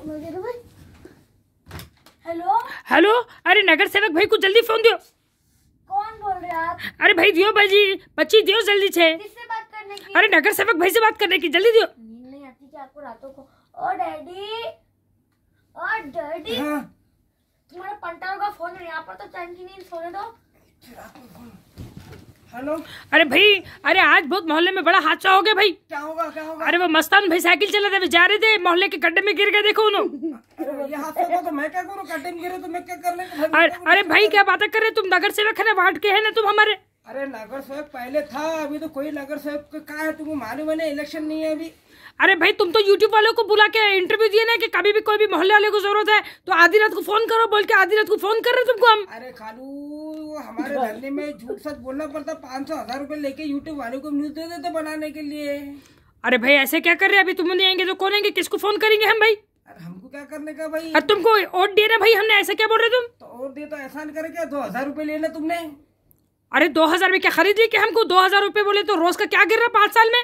Hello hello अरे नगर सेवक भाई को जल्दी फोन दियो कौन बोल रहे आप अरे भाई दियो भाई बच्ची दियो जल्दी छे किससे बात करने की अरे नगर सेवक भाई से बात करने की जल्दी दियो नहीं आती क्या आपको रातों को ओ डैडी ओ डैडी हाँ। तुम्हारा पंटारों का फोन है यहाँ पर तो चैन की नींद सोने दो हेलो अरे भाई अरे आज बहुत मोहल्ले में बड़ा हादसा हो गया भाई क्या होगा क्या होगा अरे वो मस्तान भाई साइकिल चला था जा रहे थे मोहल्ले के गड्ढे में गिर गए देखो उन्होंने तो तो, तो अरे भाई क्या बातें कर रहे तुम नगर सेवक है ना वार्ड के है ना तुम हमारे अरे नगर सेवक पहले था अभी तो कोई नगर सेवक का है तुम्हें मालूम है ना इलेक्शन नहीं है अभी अरे भाई तुम तो यूट्यूब वालों को बुला के इंटरव्यू दिए ना कि कभी भी कोई भी मोहल्ले वाले को जरूरत है तो आधी रात को फोन करो बोल के आधी रात को फोन कर रहे तुमको हम अरे खालू हमारे धरने में झूठ सच बोलना पड़ता पाँच सौ हजार रूपए लेके यूट्यूब वालों को न्यूज दे देते बनाने के लिए अरे भाई ऐसे क्या कर रहे हैं अभी तुम नहीं आएंगे तो कौन आएंगे किसको फोन करेंगे हम भाई हमको क्या करने का भाई अरे तुमको और दे रहे भाई हमने ऐसे क्या बोल रहे तुम तो और दे तो ऐसा करे क्या दो हजार रूपए ले तुमने अरे दो हजार में क्या खरीद लिया हमको दो हजार रूपए बोले तो रोज का क्या गिर रहा पाँच साल में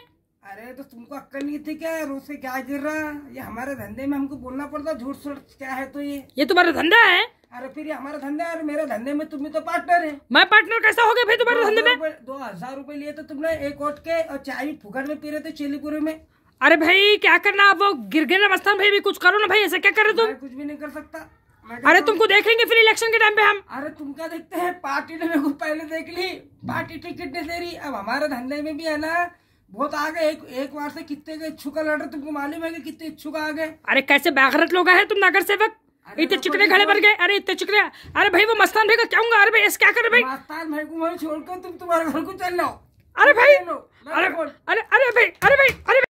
अरे तो तुमको अक्कल नहीं थी क्या रोज से क्या गिर रहा ये हमारे धंधे में हमको बोलना पड़ता झूठ सूट क्या है तो ये ये तुम्हारा धंधा है अरे फिर ये हमारा धंधा है मेरे धंधे में तुम्हें तो पार्टनर है मैं पार्टनर कैसा हो गया भाई तुम्हारे धंधे में दो हजार रूपए लिए तो तुमने एक ओट के और चाय फुकड़ में पी रहे थे चिलीपुरी में अरे भाई क्या करना आप वो गिर गए ना भाई भी कुछ करो ना भाई ऐसा क्या कर रहे तुम कुछ भी नहीं कर सकता अरे तुमको देखेंगे फिर इलेक्शन के टाइम पे हम अरे तुम क्या देखते हैं पार्टी ने मेरे को पहले देख ली पार्टी टिकट नहीं दे रही अब हमारे धंधे में भी है ना बहुत आ गए एक, एक बार से कितने इच्छुक लड़ तुमको मालूम है कि कितने इच्छुक आ गए अरे कैसे बागरत लोग है तुम नगर सेवक इतने तो चिकने खड़े बन गए अरे इतने चिकने अरे भाई वो मस्तान भाई को क्या अरे भाई क्या कर भाई मस्तान भाई को छोड़कर तुम तुम्हारे घर को चल लो अरे भाई अरे अरे अरे भाई अरे भाई अरे